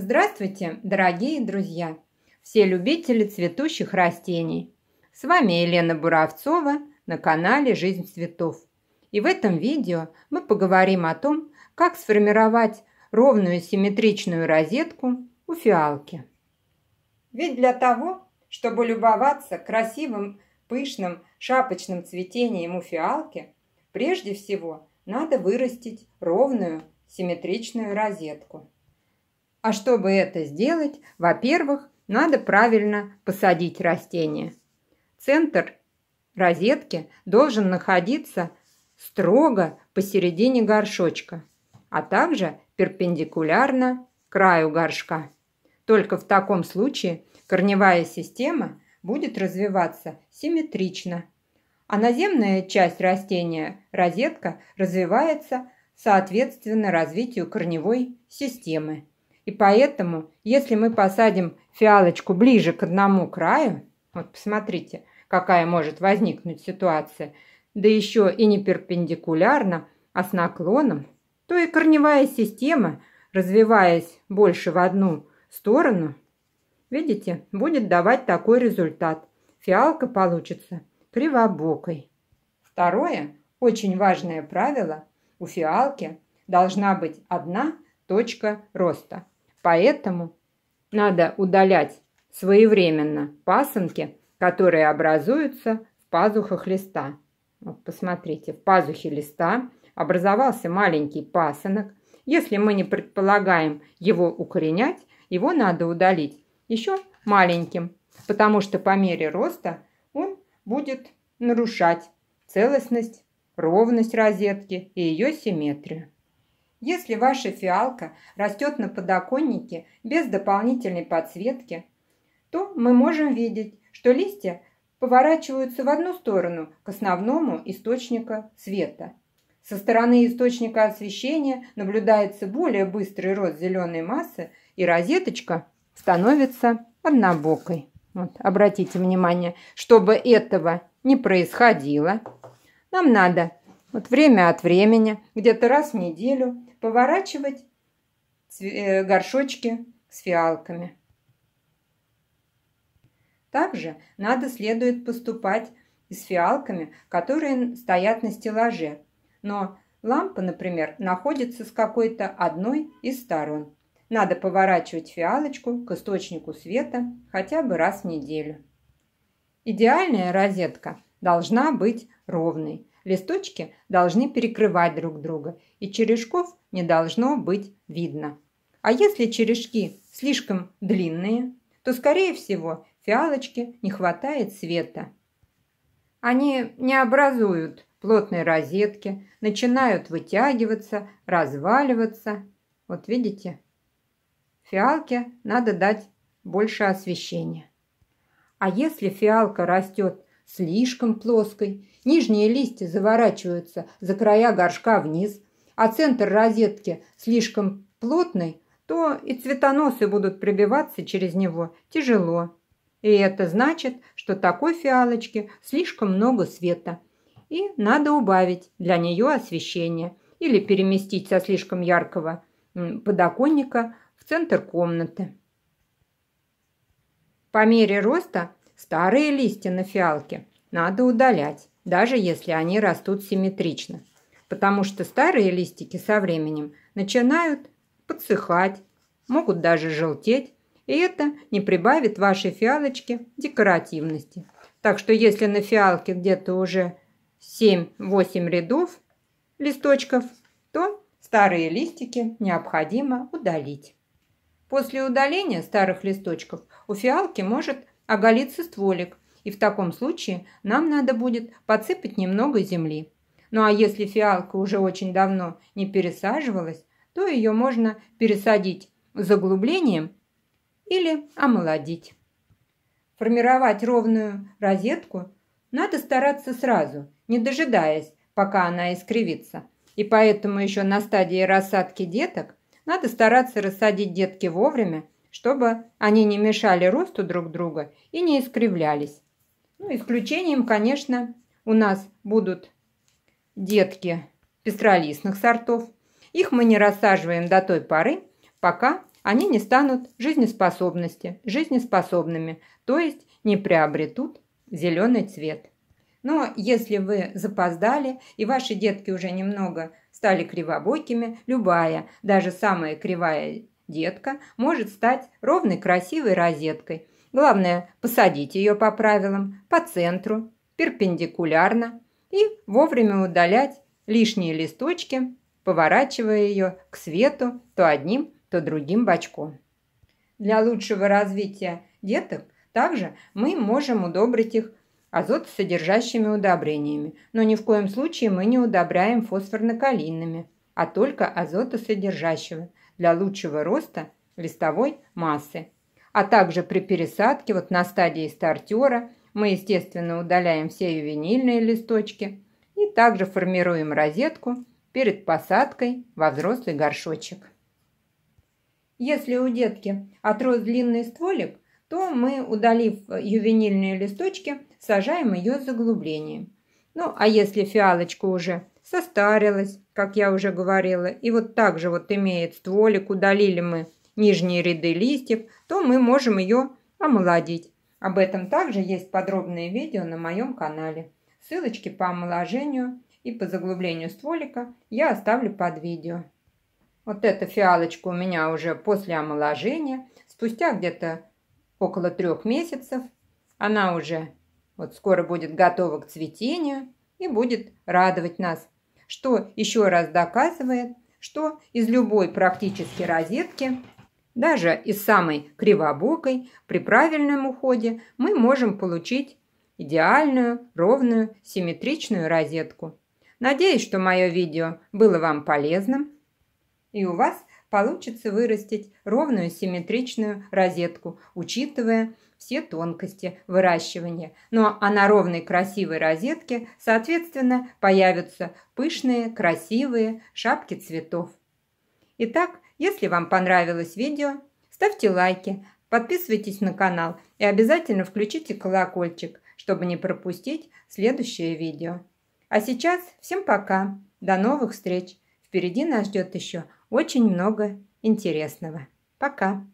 Здравствуйте, дорогие друзья! Все любители цветущих растений! С вами Елена Буравцова на канале «Жизнь цветов». И в этом видео мы поговорим о том, как сформировать ровную симметричную розетку у фиалки. Ведь для того, чтобы любоваться красивым, пышным, шапочным цветением у фиалки, прежде всего надо вырастить ровную симметричную розетку. А чтобы это сделать, во-первых, надо правильно посадить растение. Центр розетки должен находиться строго посередине горшочка, а также перпендикулярно краю горшка. Только в таком случае корневая система будет развиваться симметрично, а наземная часть растения розетка развивается соответственно развитию корневой системы. И поэтому, если мы посадим фиалочку ближе к одному краю, вот посмотрите, какая может возникнуть ситуация, да еще и не перпендикулярно, а с наклоном, то и корневая система, развиваясь больше в одну сторону, видите, будет давать такой результат. Фиалка получится кривобокой. Второе, очень важное правило, у фиалки должна быть одна точка роста. Поэтому надо удалять своевременно пасынки, которые образуются в пазухах листа. Вот посмотрите, в пазухе листа образовался маленький пасынок. Если мы не предполагаем его укоренять, его надо удалить еще маленьким, потому что по мере роста он будет нарушать целостность, ровность розетки и ее симметрию. Если ваша фиалка растет на подоконнике без дополнительной подсветки, то мы можем видеть, что листья поворачиваются в одну сторону к основному источнику света. Со стороны источника освещения наблюдается более быстрый рост зеленой массы, и розеточка становится однобокой. Вот, обратите внимание, чтобы этого не происходило, нам надо вот время от времени, где-то раз в неделю, поворачивать э, горшочки с фиалками. Также надо следует поступать с фиалками, которые стоят на стеллаже. Но лампа, например, находится с какой-то одной из сторон. Надо поворачивать фиалочку к источнику света хотя бы раз в неделю. Идеальная розетка должна быть ровной. Листочки должны перекрывать друг друга, и черешков не должно быть видно. А если черешки слишком длинные, то, скорее всего, фиалочке не хватает света. Они не образуют плотной розетки, начинают вытягиваться, разваливаться. Вот видите? Фиалке надо дать больше освещения. А если фиалка растет слишком плоской. Нижние листья заворачиваются за края горшка вниз, а центр розетки слишком плотный, то и цветоносы будут пробиваться через него тяжело. И это значит, что такой фиалочке слишком много света. И надо убавить для нее освещение или переместить со слишком яркого подоконника в центр комнаты. По мере роста Старые листья на фиалке надо удалять, даже если они растут симметрично, потому что старые листики со временем начинают подсыхать, могут даже желтеть, и это не прибавит вашей фиалочке декоративности. Так что если на фиалке где-то уже 7-8 рядов листочков, то старые листики необходимо удалить. После удаления старых листочков у фиалки может оголится а стволик, и в таком случае нам надо будет подсыпать немного земли. Ну а если фиалка уже очень давно не пересаживалась, то ее можно пересадить заглублением или омолодить. Формировать ровную розетку надо стараться сразу, не дожидаясь, пока она искривится. И поэтому еще на стадии рассадки деток надо стараться рассадить детки вовремя чтобы они не мешали росту друг друга и не искривлялись. Ну, исключением, конечно, у нас будут детки пестролистных сортов. Их мы не рассаживаем до той поры, пока они не станут жизнеспособности, жизнеспособными, то есть не приобретут зеленый цвет. Но если вы запоздали и ваши детки уже немного стали кривобокими, любая, даже самая кривая Детка может стать ровной красивой розеткой. Главное, посадить ее по правилам, по центру, перпендикулярно и вовремя удалять лишние листочки, поворачивая ее к свету то одним, то другим бочком. Для лучшего развития деток также мы можем удобрить их азотосодержащими удобрениями, но ни в коем случае мы не удобряем фосфорно-калийными, а только азотосодержащими, для лучшего роста листовой массы. А также при пересадке, вот на стадии стартера, мы, естественно, удаляем все ювенильные листочки и также формируем розетку перед посадкой во взрослый горшочек. Если у детки отрос длинный стволик, то мы, удалив ювенильные листочки, сажаем ее с заглублением. Ну, а если фиалочка уже состарилась, как я уже говорила, и вот так же вот имеет стволик, удалили мы нижние ряды листьев, то мы можем ее омолодить. Об этом также есть подробное видео на моем канале. Ссылочки по омоложению и по заглублению стволика я оставлю под видео. Вот эта фиалочка у меня уже после омоложения, спустя где-то около трех месяцев, она уже вот скоро будет готова к цветению и будет радовать нас, что еще раз доказывает, что из любой практически розетки, даже из самой кривобокой, при правильном уходе мы можем получить идеальную, ровную, симметричную розетку. Надеюсь, что мое видео было вам полезным и у вас получится вырастить ровную симметричную розетку, учитывая все тонкости выращивания, но ну, а на ровной красивой розетке, соответственно, появятся пышные, красивые шапки цветов. Итак, если вам понравилось видео, ставьте лайки, подписывайтесь на канал и обязательно включите колокольчик, чтобы не пропустить следующее видео. А сейчас всем пока, до новых встреч! Впереди нас ждет еще очень много интересного. Пока!